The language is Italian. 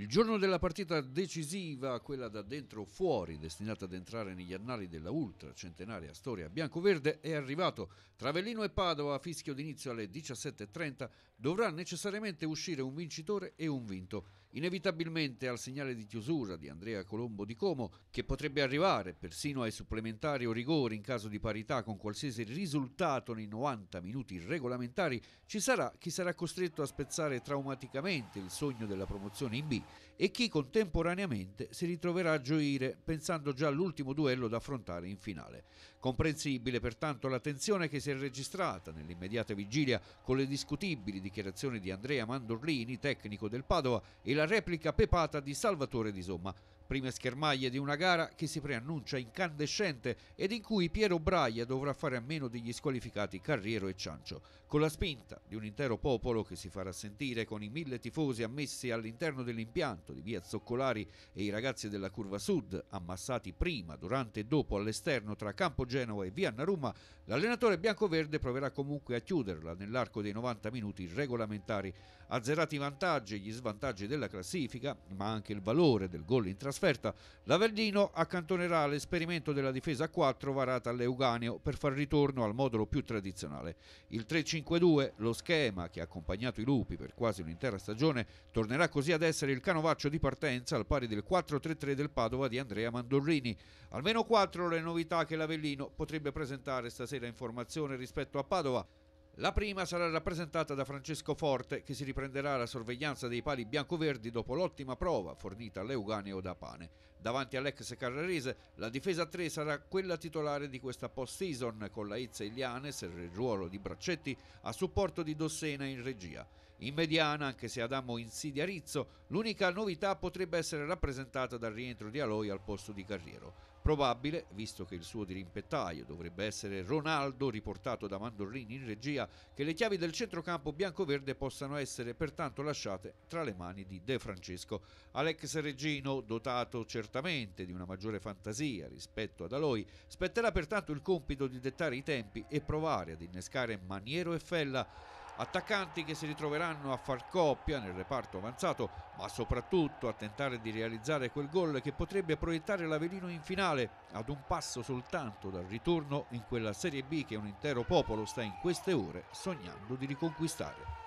Il giorno della partita decisiva, quella da dentro fuori, destinata ad entrare negli annali della ultra centenaria storia bianco-verde, è arrivato. Travellino e Padova, a fischio d'inizio alle 17.30, dovrà necessariamente uscire un vincitore e un vinto. Inevitabilmente al segnale di chiusura di Andrea Colombo di Como, che potrebbe arrivare persino ai supplementari o rigori in caso di parità con qualsiasi risultato nei 90 minuti regolamentari, ci sarà chi sarà costretto a spezzare traumaticamente il sogno della promozione in B e chi contemporaneamente si ritroverà a gioire pensando già all'ultimo duello da affrontare in finale. Comprensibile pertanto l'attenzione che si è registrata nell'immediata vigilia con le discutibili dichiarazioni di Andrea Mandorlini, tecnico del Padova, e la replica pepata di Salvatore Di Somma, prime schermaglie di una gara che si preannuncia incandescente ed in cui Piero Braia dovrà fare a meno degli squalificati Carriero e Ciancio. Con la spinta di un intero popolo che si farà sentire con i mille tifosi ammessi all'interno dell'impianto di via Zoccolari e i ragazzi della curva sud ammassati prima, durante e dopo all'esterno tra Campo Genova e Vianna Roma, l'allenatore biancoverde proverà comunque a chiuderla nell'arco dei 90 minuti regolamentari. Azzerati i vantaggi e gli svantaggi della classifica, ma anche il valore del gol in trasferta, l'Averdino accantonerà l'esperimento della difesa a 4 varata all'Euganeo per far ritorno al modulo più tradizionale. Il 3-5-2, lo schema che ha accompagnato i lupi per quasi un'intera stagione, tornerà così ad essere il canovaccio di partenza al pari del 4-3-3 del Padova di Andrea Mandorrini. Almeno 4 le novità che l'Avellino Torino potrebbe presentare stasera informazioni rispetto a Padova. La prima sarà rappresentata da Francesco Forte che si riprenderà la sorveglianza dei pali biancoverdi dopo l'ottima prova fornita all'Euganeo da Pane. Davanti all'ex Carrarese la difesa 3 sarà quella titolare di questa post-season con la Izza Ilianes, il ruolo di Braccetti, a supporto di Dossena in regia. In mediana, anche se Adamo insidia Rizzo, l'unica novità potrebbe essere rappresentata dal rientro di Aloy al posto di Carriero. Probabile, visto che il suo dirimpettaio dovrebbe essere Ronaldo, riportato da Mandorlini in regia, che le chiavi del centrocampo bianco-verde possano essere pertanto lasciate tra le mani di De Francesco. Alex Regino, dotato certamente di una maggiore fantasia rispetto ad Aloy, spetterà pertanto il compito di dettare i tempi e provare ad innescare Maniero e Fella attaccanti che si ritroveranno a far coppia nel reparto avanzato, ma soprattutto a tentare di realizzare quel gol che potrebbe proiettare l'Avelino in finale, ad un passo soltanto dal ritorno in quella Serie B che un intero popolo sta in queste ore sognando di riconquistare.